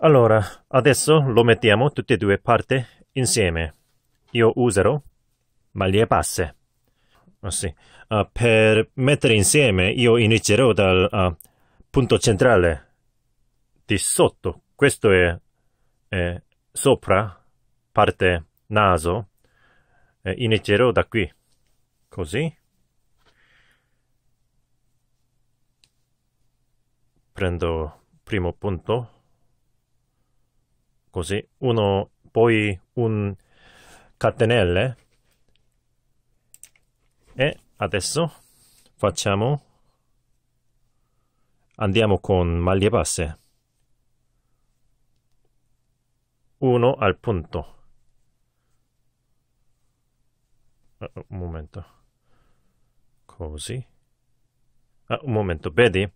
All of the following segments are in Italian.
Allora, adesso lo mettiamo tutte e due parti insieme. Io userò maglie basse. Oh, ah, sì. uh, per mettere insieme io inizierò dal uh, punto centrale di sotto. Questo è, è sopra, parte naso, eh, inizierò da qui, così. Prendo primo punto, così, uno, poi un catenelle e adesso facciamo, andiamo con maglie basse. 1 al punto. Uh, un momento. Così. Uh, un momento, vedi?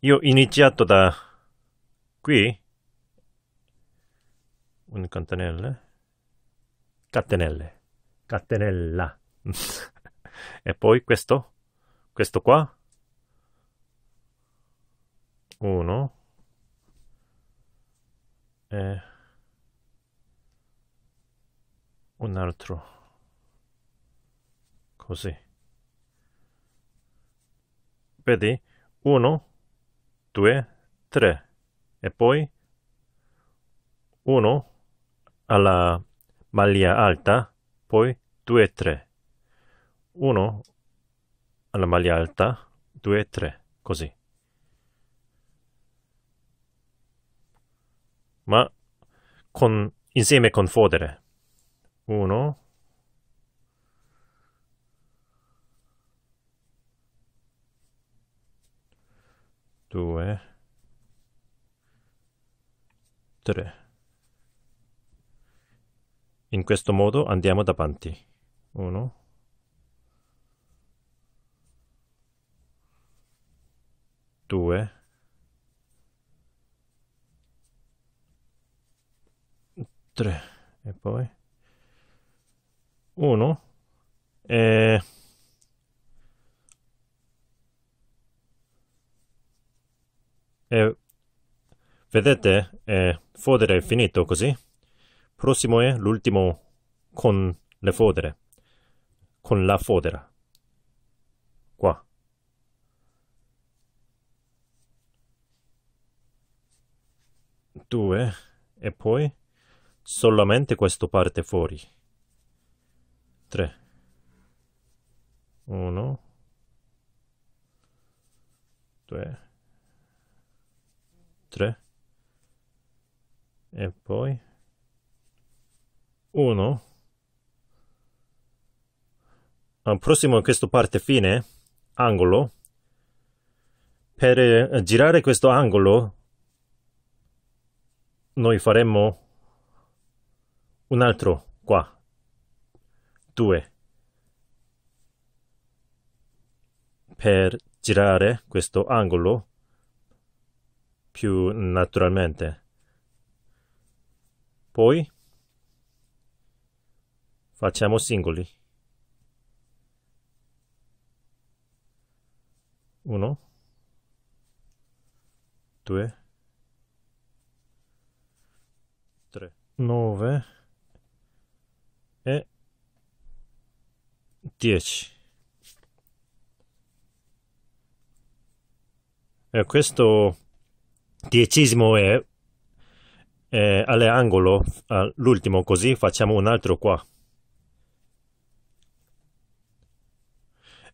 Io ho iniziato da qui. Un catenelle. Catenelle. Catenella. e poi questo. Questo qua. Uno. e eh. un altro così vedi 1 2 3 e poi 1 alla maglia alta poi 2 3 1 alla maglia alta 2 3 così ma con, insieme con fodere 1 2 3 in questo modo andiamo davanti 1 2 3 e poi 1 eh, eh, vedete eh, fodere è finito così prossimo è l'ultimo con le fodere con la fodera qua due e poi solamente questa parte fuori 3 1 2 3 e poi 1 al prossimo a questa parte fine angolo per eh, girare questo angolo noi faremo un altro qua due. Per girare questo angolo più naturalmente. Poi facciamo singoli. Uno, due, 3 9 10. E eh, questo diecesimo è, è all'angolo, all'ultimo, così facciamo un altro qua.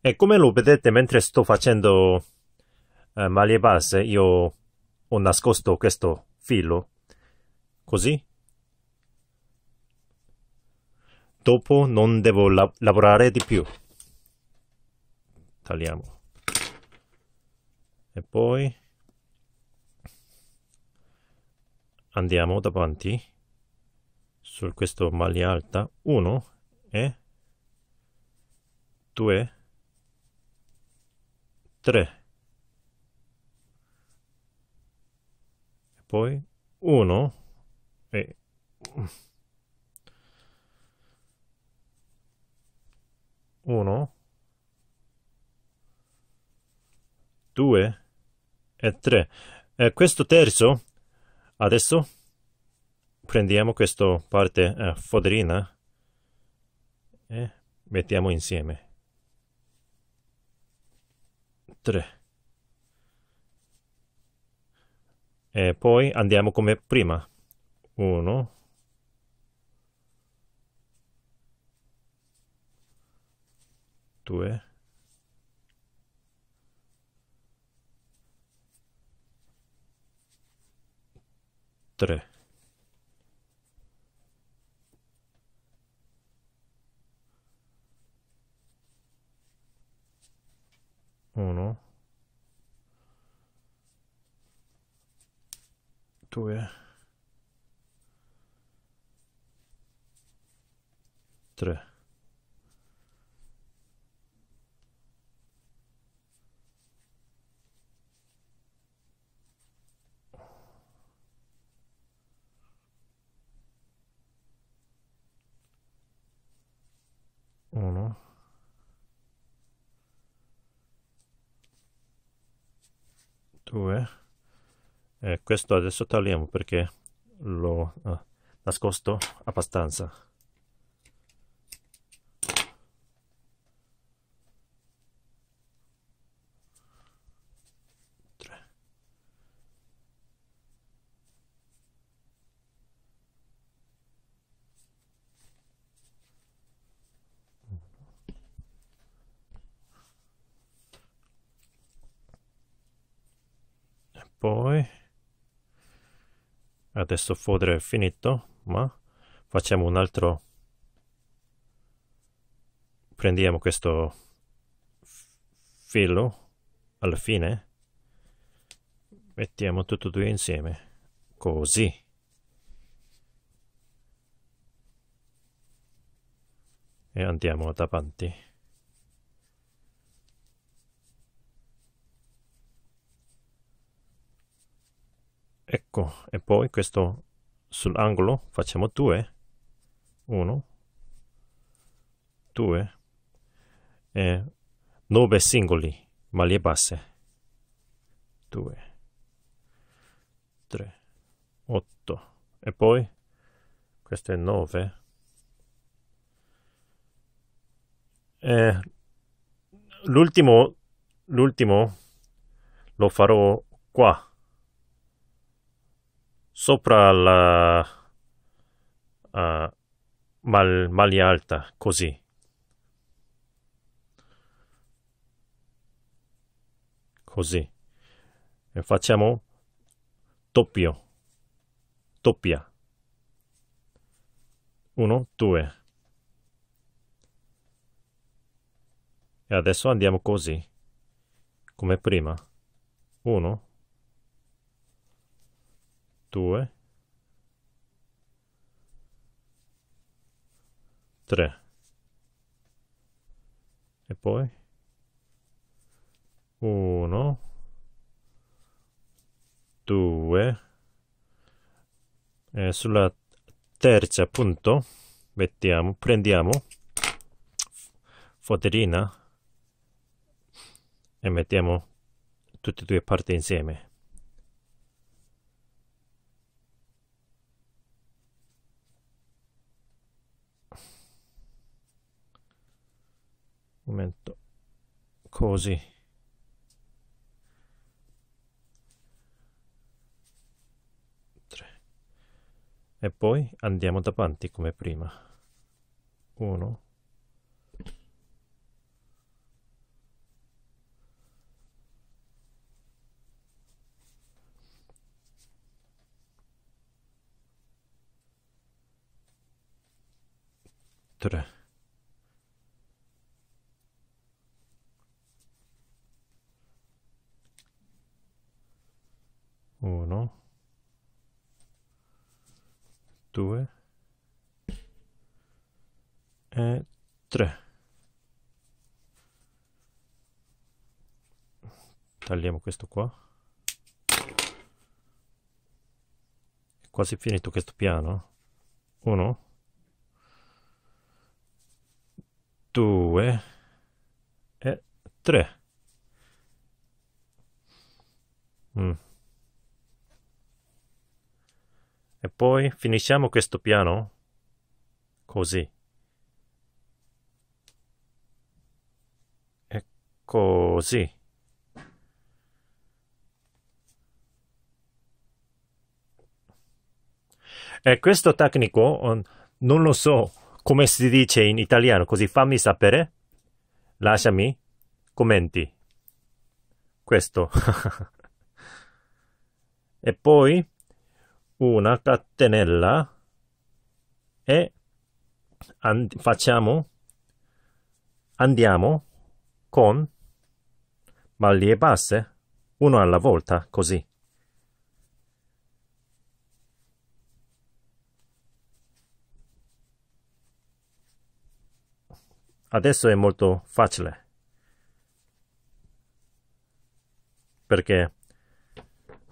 E come lo vedete mentre sto facendo eh, maglie basse, io ho nascosto questo filo, così. dopo non devo la lavorare di più. Tagliamo. E poi andiamo davanti su questo maglia alta 1 e 2 3 e poi 1 e 1, 2 e 3. E questo terzo, adesso prendiamo questa parte eh, foderina e mettiamo insieme. 3. E poi andiamo come prima. 1, 2 due tre uno due tre eh, questo adesso tagliamo perché l'ho eh, nascosto abbastanza poi Adesso fodere è finito, ma facciamo un altro... Prendiamo questo filo alla fine, mettiamo tutto due insieme, così. E andiamo davanti. ecco e poi questo sull'angolo facciamo 2 1 2 e 9 singoli maglie basse 2 3 8 e poi questo è 9 e l'ultimo l'ultimo lo farò qua sopra la uh, mal, maglia alta, così. Così. E facciamo doppio, doppia. Uno, due. E adesso andiamo così, come prima. Uno, 2, 3 e poi 1, 2 e sulla terza punto mettiamo, prendiamo foderina e mettiamo tutte e due parti insieme. momento così e poi andiamo davanti come prima Uno. Tre. 1 2 e 3 tagliamo questo qua è quasi finito questo piano 1 2 e 3 mm. E poi finisciamo questo piano così. E così. E questo tecnico non lo so come si dice in italiano, così fammi sapere. Lasciami commenti. Questo. e poi una catenella e and facciamo andiamo con maglie basse uno alla volta così adesso è molto facile perché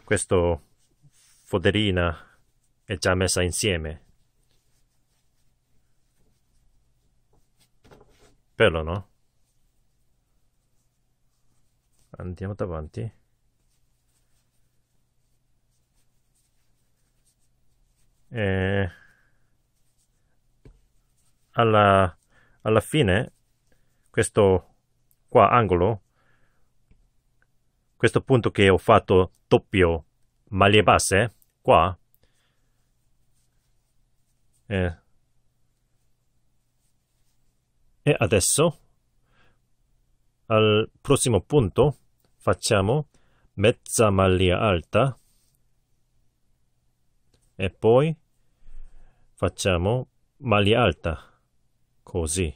questo polverina è già messa insieme. Bello, no? Andiamo davanti. E eh, alla, alla fine, questo qua angolo, questo punto che ho fatto doppio maglie basse, Qua? Eh. E adesso, al prossimo punto, facciamo mezza maglia alta e poi facciamo maglia alta, così.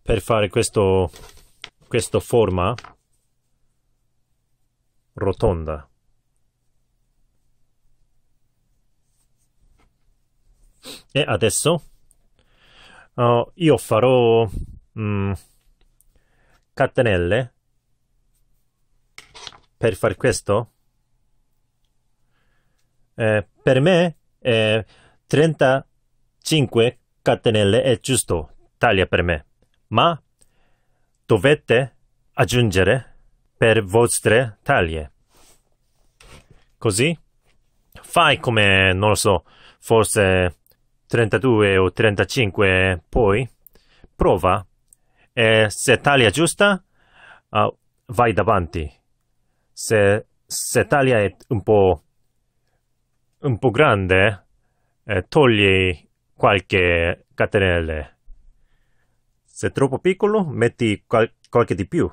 Per fare questo, questa forma rotonda e adesso uh, io farò um, catenelle per fare questo eh, per me eh, 35 catenelle è giusto taglia per me ma dovete aggiungere per vostre taglie. Così fai come, non lo so, forse 32 o 35, poi prova e se taglia giusta uh, vai davanti. Se, se taglia è un po', un po grande, eh, togli qualche catenelle. Se troppo piccolo, metti qual qualche di più.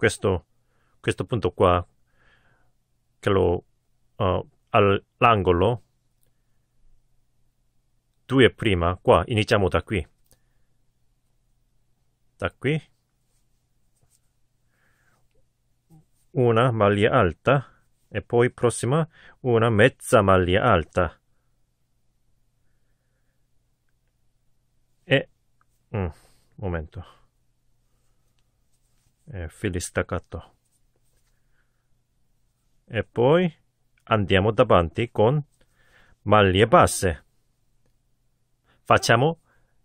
questo, questo punto qua, che lo, uh, eh, all'angolo, due prima, qua, iniziamo da qui. Da qui. Una maglia alta e poi prossima una mezza maglia alta. E... Mm, momento eh, fili staccato e poi andiamo davanti con maglie basse facciamo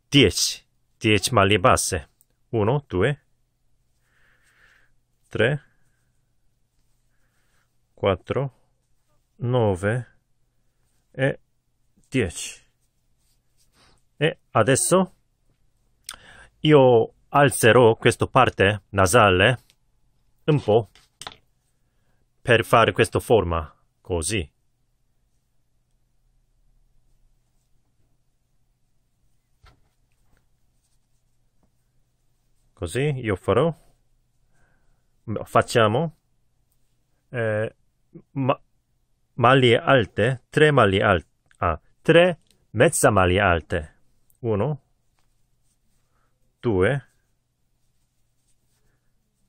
10 10 maglie basse 1 2 3 4 9 e 10 e adesso io alzerò questa parte nasale un po' per fare questa forma, così. Così io farò, facciamo eh, ma, maglie alte, tre maglie alte, ah, tre mezza maglie alte, uno, due,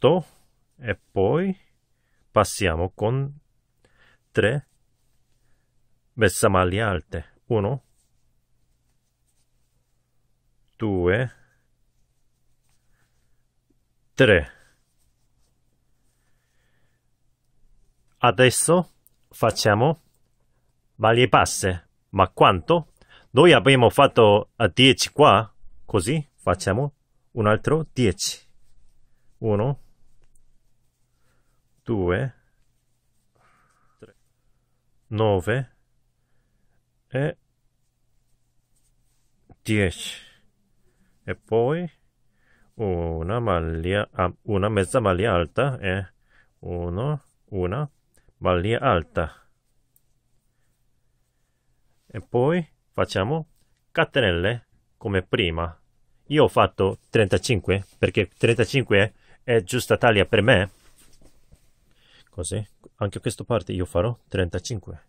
tutto e poi passiamo con tre bessamaglie alte. Uno, due, tre. Adesso facciamo maglie basse. Ma quanto? Noi abbiamo fatto a 10 qua, così facciamo un altro 10. 1, 2, 3, 9 e 10 e poi una maglia ah, una mezza maglia alta e uno, una maglia alta e poi facciamo catenelle come prima io ho fatto 35 perché 35 è giusta taglia per me così anche questa parte io farò 35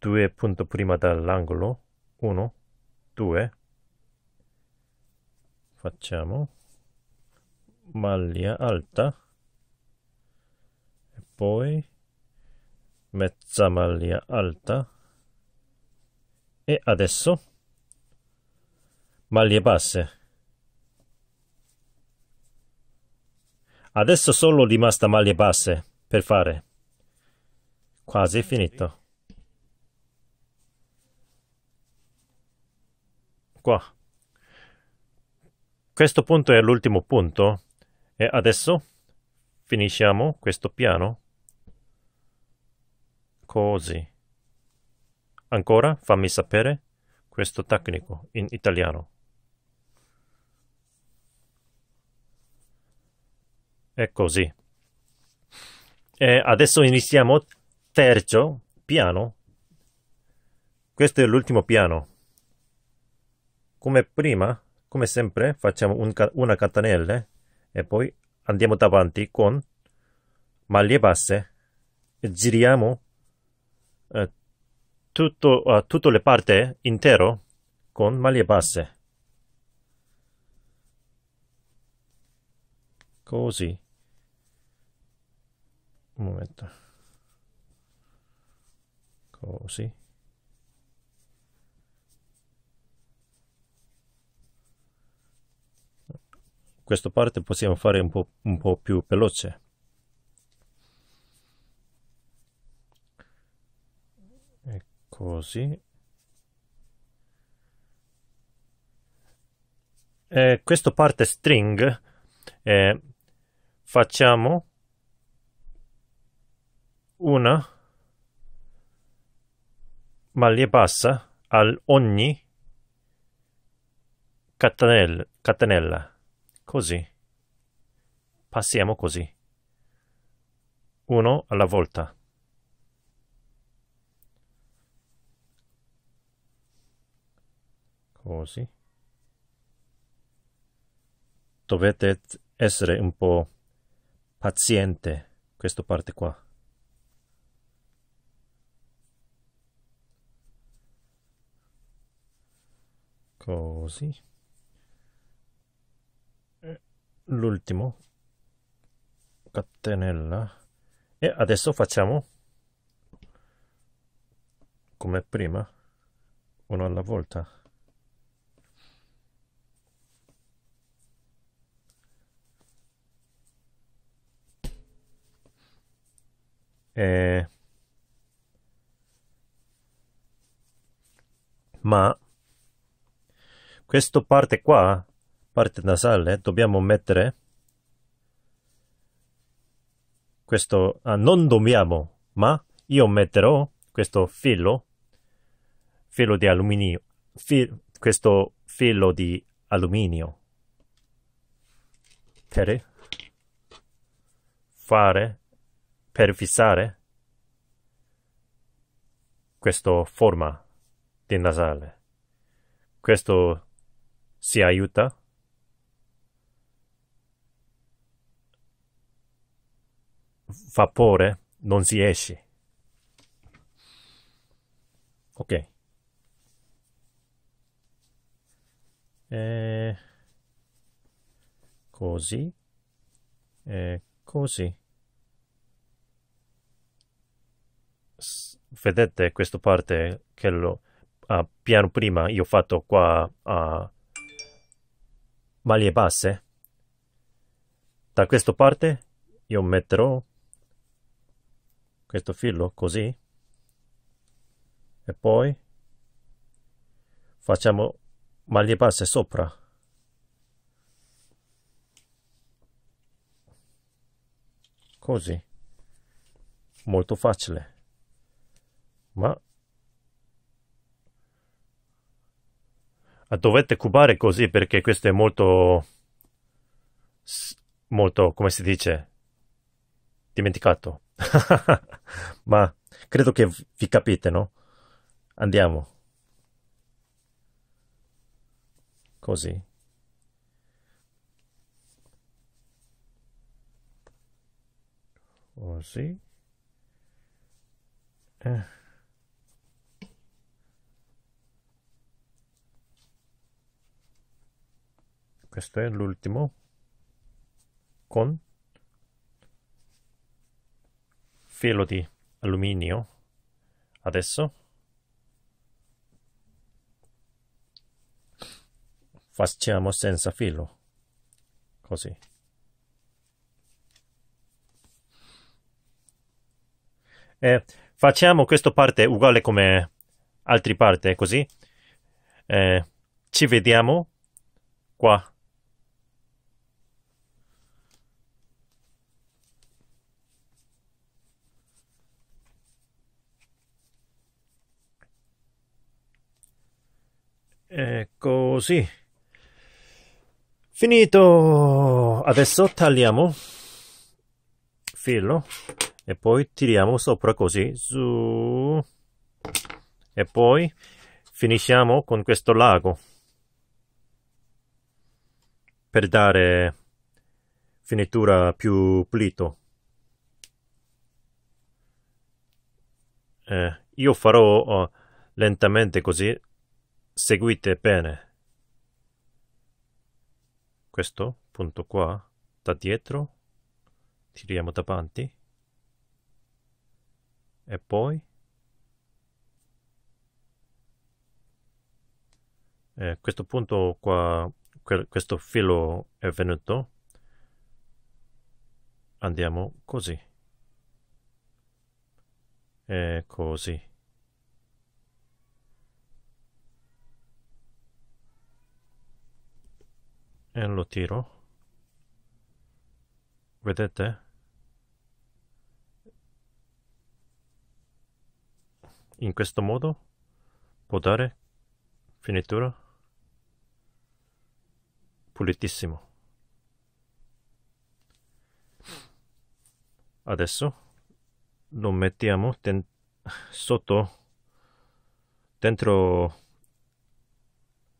2 punto prima dall'angolo 1 2 facciamo maglia alta e poi mezza maglia alta e adesso maglie basse Adesso solo rimasta maglie basse per fare. Quasi finito. Qua. Questo punto è l'ultimo punto e adesso finisciamo questo piano. Così. Ancora fammi sapere questo tecnico in italiano. È così. E adesso iniziamo terzo piano. Questo è l'ultimo piano. Come prima, come sempre, facciamo un, una catenella e poi andiamo davanti con maglie basse e giriamo eh, tutto, eh, tutte le parti intero con maglie basse. Così un momento così questa parte possiamo fare un po', un po più veloce e così e eh, questa parte string eh, facciamo una, ma le passa al ogni catenella, catenella. Così. Passiamo così. Uno alla volta. Così. Dovete essere un po' paziente questa parte qua. così eh. l'ultimo catenella e adesso facciamo come prima uno alla volta e ma questa parte qua, parte nasale, dobbiamo mettere questo, ah, non dobbiamo, ma io metterò questo filo, filo di alluminio, fil, questo filo di alluminio per fare, per fissare questa forma di nasale. Questo si aiuta? Vapore, non si esce. Ok. E... Eh, così. E eh, così. S vedete questa parte che lo, uh, piano prima io ho fatto qua uh, maglie basse. Da questa parte io metterò questo filo così e poi facciamo maglie basse sopra. Così. Molto facile. Ma Ma dovete cubare così perché questo è molto... molto, come si dice? Dimenticato. Ma credo che vi capite, no? Andiamo. Così. Così. Eh. questo è l'ultimo con filo di alluminio adesso facciamo senza filo così e facciamo questa parte uguale come altre parti così e ci vediamo qua E così. Finito! Adesso tagliamo filo e poi tiriamo sopra così su e poi finisciamo con questo lago per dare finitura più pulito. Eh, io farò oh, lentamente così seguite bene. Questo punto qua, da dietro, tiriamo davanti e poi eh, questo punto qua, questo filo è venuto, andiamo così e così. e lo tiro vedete in questo modo può dare finitura pulitissimo adesso lo mettiamo sotto dentro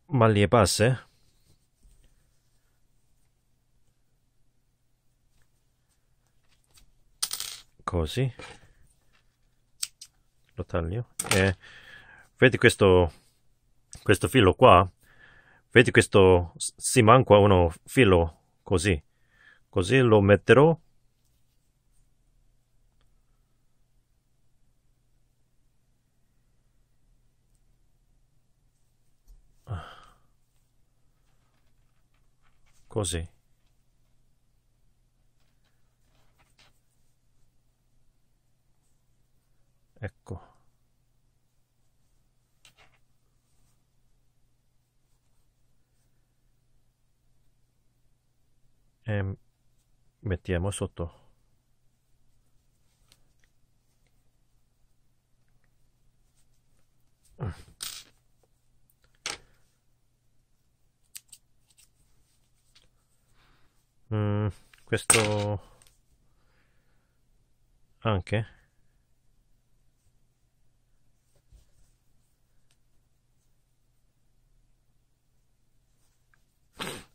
maglie basse così lo taglio e eh, vedi questo questo filo qua vedi questo si manca uno filo così così lo metterò ah. così ecco e ehm, mettiamo sotto mm, questo anche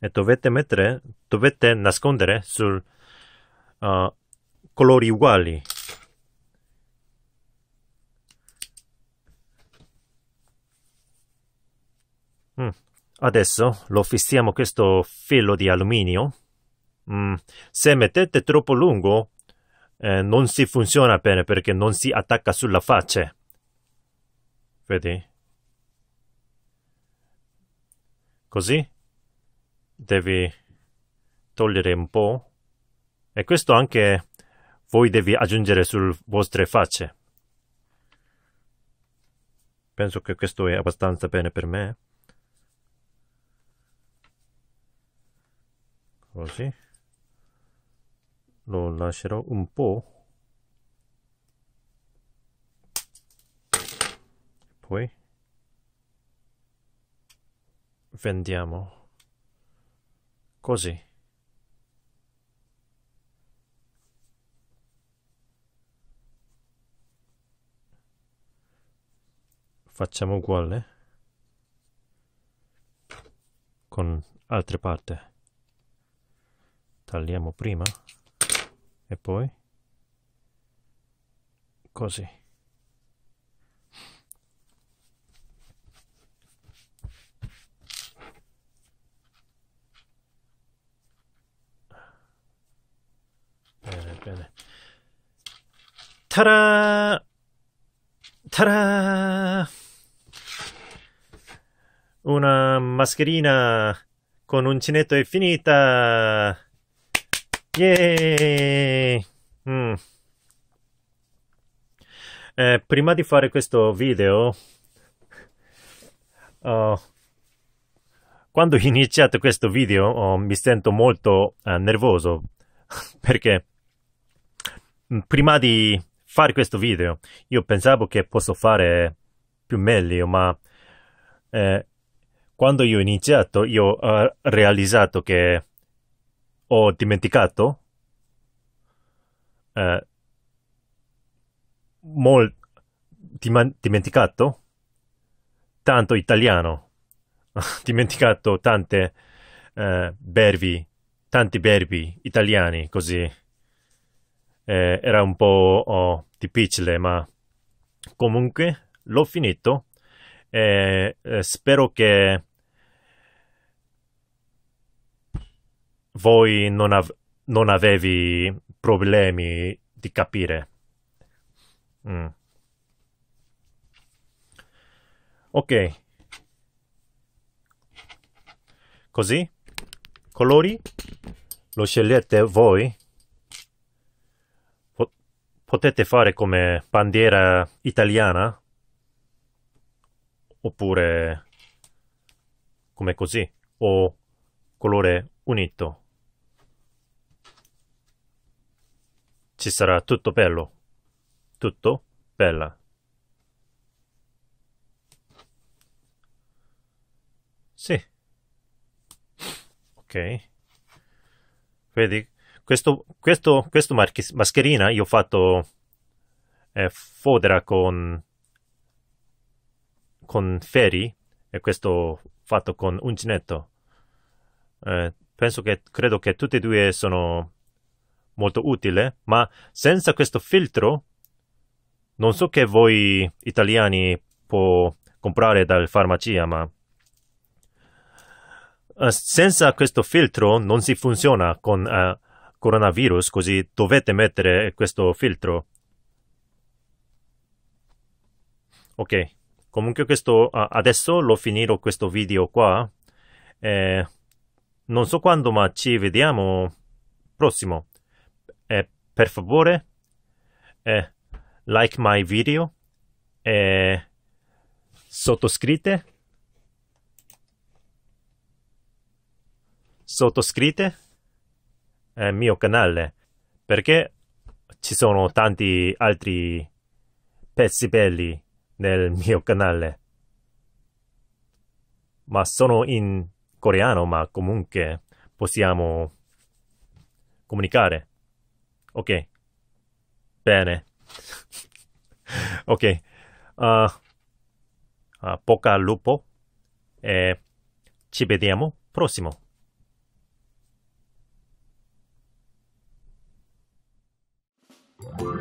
e dovete mettere, dovete nascondere sul uh, colori uguali. Mm. Adesso lo fissiamo questo filo di alluminio. Mm. Se mettete troppo lungo eh, non si funziona bene perché non si attacca sulla faccia. Vedi? Così? devi togliere un po' e questo anche voi devi aggiungere sulle vostre facce. Penso che questo è abbastanza bene per me. Così. Lo lascerò un po'. Poi vendiamo così. Facciamo uguale con altre parti. Tagliamo prima e poi così. bene. Tada! Tada! Una mascherina con uncinetto è finita! Yeeey! Mm. Eh, prima di fare questo video, oh, quando ho iniziato questo video oh, mi sento molto eh, nervoso perché Mm, prima di fare questo video io pensavo che posso fare più meglio, ma eh, quando io ho iniziato io ho realizzato che ho dimenticato eh, mol- dim- dimenticato tanto italiano, dimenticato tante eh, berbi, tanti verbi italiani così eh, era un po' oh, difficile, ma comunque l'ho finito e eh, eh, spero che voi non, av non avevi problemi di capire. Mm. Ok. Così? Colori? Lo scegliete voi? potete fare come bandiera italiana oppure come così o colore unito. Ci sarà tutto bello, tutto bella. Sì. Ok. Vedi questo, questo, questo mascherina io ho fatto eh, fodera con, con ferri e questo fatto con uncinetto. Eh, penso che, credo che tutti e due sono molto utili, ma senza questo filtro non so che voi italiani può comprare dalla farmacia, ma eh, senza questo filtro non si funziona con uh, coronavirus, così dovete mettere questo filtro. Ok, comunque questo, adesso lo finirò questo video qua. Eh, non so quando, ma ci vediamo prossimo. Eh, per favore, eh, like my video, eh, sottoscritte, sottoscritte eh, mio canale perché ci sono tanti altri pezzi belli nel mio canale. Ma sono in coreano, ma comunque possiamo comunicare. Ok. Bene. ok. Uh, uh, poca lupo. E eh, ci vediamo prossimo. Bye.